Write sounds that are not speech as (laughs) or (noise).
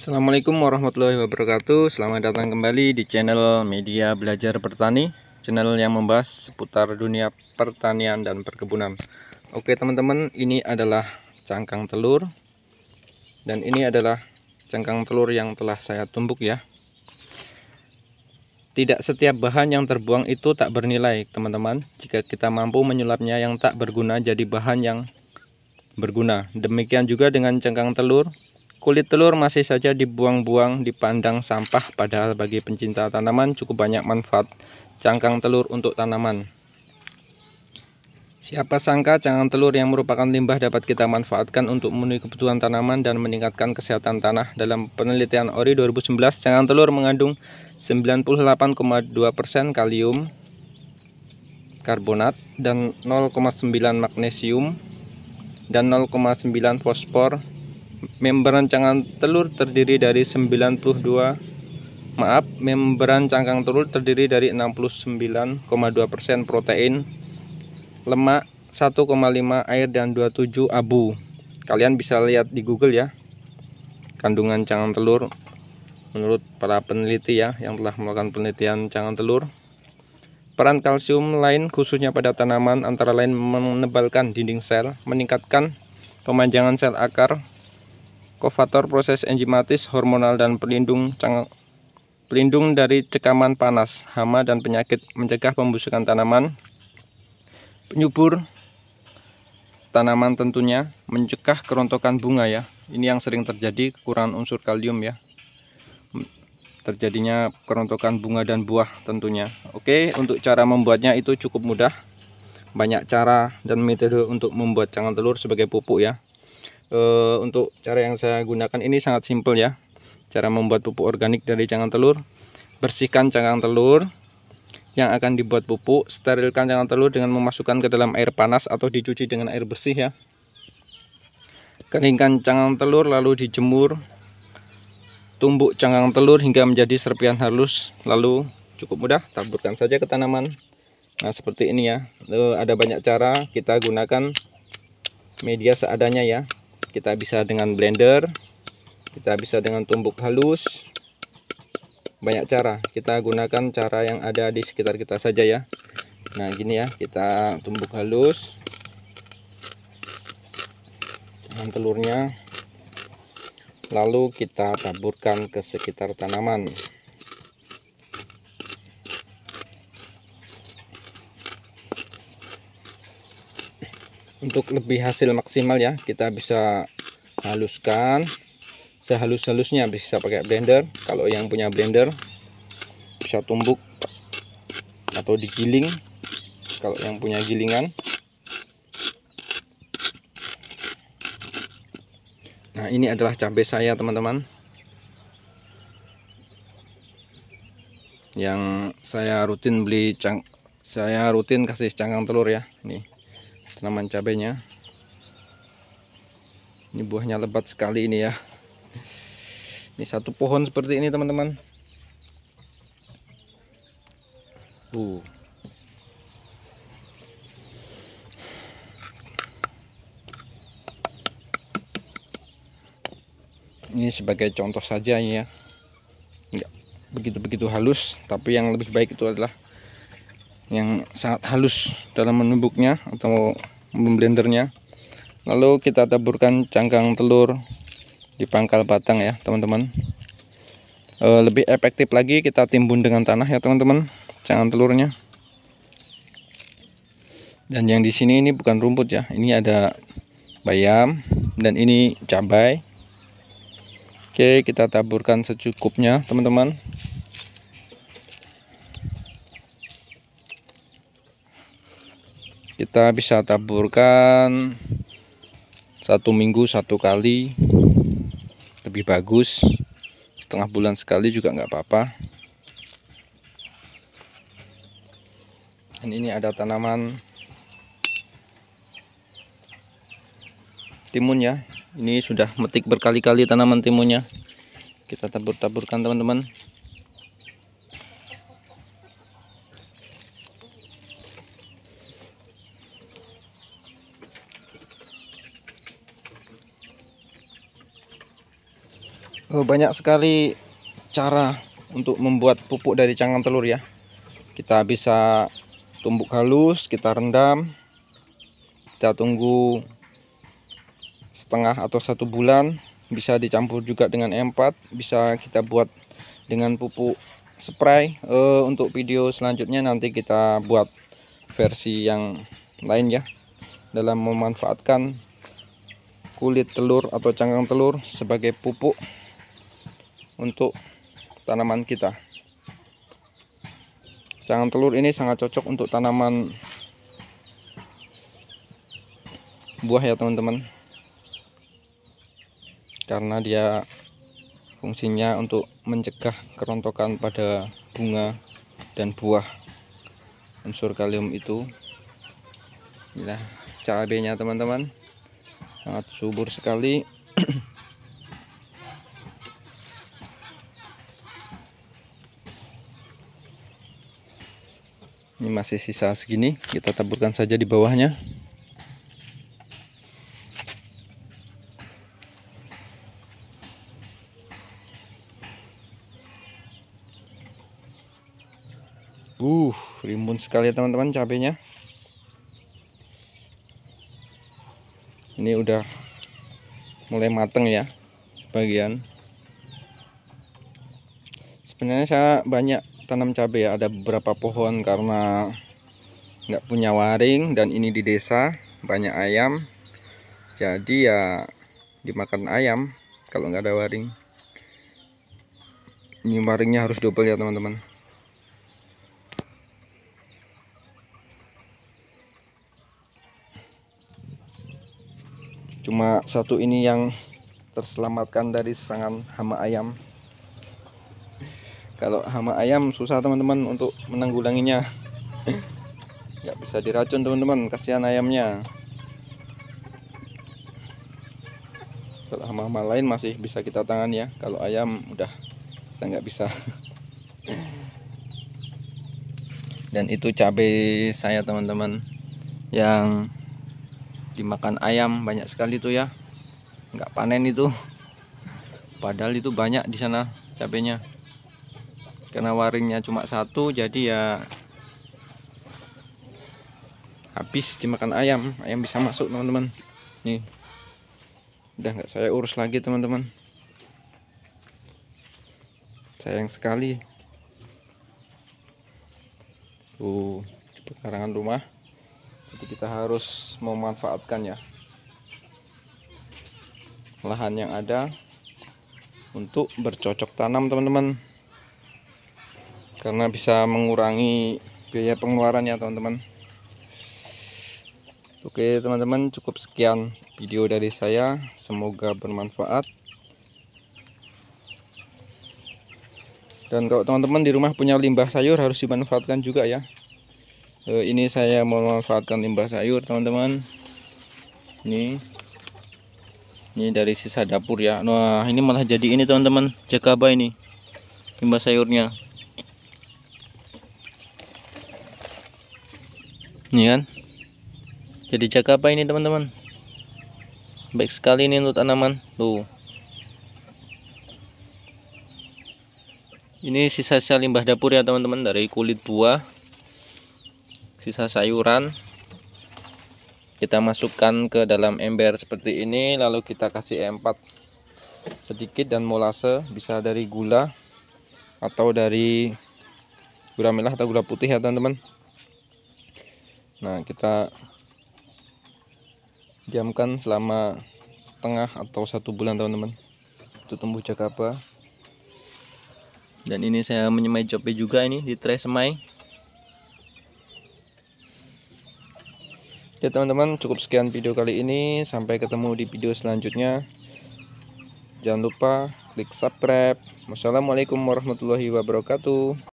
Assalamualaikum warahmatullahi wabarakatuh Selamat datang kembali di channel Media Belajar Bertani Channel yang membahas seputar dunia pertanian dan perkebunan Oke teman-teman ini adalah cangkang telur Dan ini adalah cangkang telur yang telah saya tumbuk ya Tidak setiap bahan yang terbuang itu tak bernilai teman-teman Jika kita mampu menyulapnya yang tak berguna jadi bahan yang berguna Demikian juga dengan cangkang telur Kulit telur masih saja dibuang-buang dipandang sampah padahal bagi pencinta tanaman cukup banyak manfaat cangkang telur untuk tanaman. Siapa sangka cangkang telur yang merupakan limbah dapat kita manfaatkan untuk memenuhi kebutuhan tanaman dan meningkatkan kesehatan tanah. Dalam penelitian ORI 2011, cangkang telur mengandung 98,2% kalium karbonat dan 0,9 magnesium dan 0,9 fosfor membran cangkang telur terdiri dari 92 maaf membran cangkang telur terdiri dari 69,2% protein lemak 1,5 air dan 27 abu kalian bisa lihat di google ya kandungan cangkang telur menurut para peneliti ya yang telah melakukan penelitian cangkang telur peran kalsium lain khususnya pada tanaman antara lain menebalkan dinding sel meningkatkan pemanjangan sel akar kofator proses enzimatis hormonal dan pelindung cang pelindung dari cekaman panas, hama dan penyakit, mencegah pembusukan tanaman, penyubur tanaman tentunya, mencegah kerontokan bunga ya. Ini yang sering terjadi kekurangan unsur kalium ya. Terjadinya kerontokan bunga dan buah tentunya. Oke, untuk cara membuatnya itu cukup mudah. Banyak cara dan metode untuk membuat cangkang telur sebagai pupuk ya e, untuk cara yang saya gunakan ini sangat simpel ya cara membuat pupuk organik dari cangkang telur bersihkan cangkang telur yang akan dibuat pupuk sterilkan cangkang telur dengan memasukkan ke dalam air panas atau dicuci dengan air bersih ya keringkan cangkang telur lalu dijemur tumbuk cangkang telur hingga menjadi serpihan halus lalu cukup mudah taburkan saja ke tanaman Nah seperti ini ya eh, Ada banyak cara kita gunakan media seadanya ya kita bisa dengan blender kita bisa dengan tumbuk halus banyak cara kita gunakan cara yang ada di sekitar kita saja ya nah gini ya kita tumbuk halus dengan telurnya lalu kita taburkan ke sekitar tanaman untuk lebih hasil maksimal ya kita bisa haluskan sehalus-halusnya bisa pakai blender kalau yang punya blender bisa tumbuk atau digiling kalau yang punya gilingan nah ini adalah cabai saya teman-teman yang saya rutin beli cang saya rutin kasih cangkang telur ya nih tanaman cabenya ini buahnya lebat sekali ini ya ini satu pohon seperti ini teman-teman uh ini sebagai contoh saja ini ya nggak begitu-begitu halus tapi yang lebih baik itu adalah yang sangat halus dalam menumbuknya atau memblendernya lalu kita taburkan cangkang telur di pangkal batang ya teman-teman e, lebih efektif lagi kita timbun dengan tanah ya teman-teman cangkang telurnya dan yang di sini ini bukan rumput ya ini ada bayam dan ini cabai Oke kita taburkan secukupnya teman-teman kita bisa taburkan satu minggu satu kali lebih bagus setengah bulan sekali juga nggak apa-apa dan ini ada tanaman timun ya ini sudah metik berkali-kali tanaman timunnya kita tabur-taburkan teman-teman Eh, banyak sekali cara untuk membuat pupuk dari cangkang telur ya kita bisa tumbuk halus kita rendam kita tunggu setengah atau satu bulan bisa dicampur juga dengan empat bisa kita buat dengan pupuk spray uh, untuk video selanjutnya nanti kita buat versi yang lain ya dalam memanfaatkan kulit telur atau cangkang telur sebagai pupuk untuk tanaman kita Jangan telur ini sangat cocok untuk tanaman buah ya teman-teman karena dia fungsinya untuk mencegah kerontokan pada bunga dan buah unsur kalium itu inilah cabenya teman-teman sangat subur sekali (clears throat) ini masih sisa segini kita taburkan saja di bawahnya uh rimbun sekali ya, teman-teman cabenya ini udah mulai mateng ya sebagian sebenarnya saya banyak tanam cabai ya. Ada beberapa pohon karena nggak punya waring dan ini di desa banyak ayam. Jadi ya dimakan ayam kalau nggak ada waring. Ini waringnya harus double ya teman-teman. Cuma satu ini yang terselamatkan dari serangan hama ayam kalau hama ayam susah teman-teman untuk menanggulanginya (laughs) nggak bisa diracun teman-teman kasihan ayamnya kalau hama-hama lain masih bisa kita tangan ya kalau ayam udah kita nggak bisa (laughs) dan itu cabai saya teman-teman yang dimakan ayam banyak sekali tuh ya nggak panen itu padahal itu banyak di sana cabenya karena waringnya cuma satu jadi ya habis dimakan ayam ayam bisa masuk teman-teman nih udah nggak saya urus lagi teman-teman sayang sekali tuh pekarangan rumah jadi kita harus memanfaatkan ya lahan yang ada untuk bercocok tanam teman-teman karena bisa mengurangi biaya pengeluarannya teman-teman Oke teman-teman cukup sekian video dari saya semoga bermanfaat dan kalau teman-teman di rumah punya limbah sayur harus dimanfaatkan juga ya e, ini saya mau memanfaatkan limbah sayur teman-teman ini ini dari sisa dapur ya nah ini malah jadi ini teman-teman jakaba ini limbah sayurnya ini iya kan jadi apa ini teman-teman baik sekali ini untuk tanaman tuh ini sisa-sisa limbah dapur ya teman-teman dari kulit buah sisa sayuran kita masukkan ke dalam ember seperti ini lalu kita kasih empat sedikit dan molase bisa dari gula atau dari gula merah atau gula putih ya teman-teman Nah kita diamkan selama setengah atau satu bulan teman-teman Itu tumbuh jakaba Dan ini saya menyemai jabe juga ini di tray semai Ya teman-teman cukup sekian video kali ini Sampai ketemu di video selanjutnya Jangan lupa klik subscribe Wassalamualaikum warahmatullahi wabarakatuh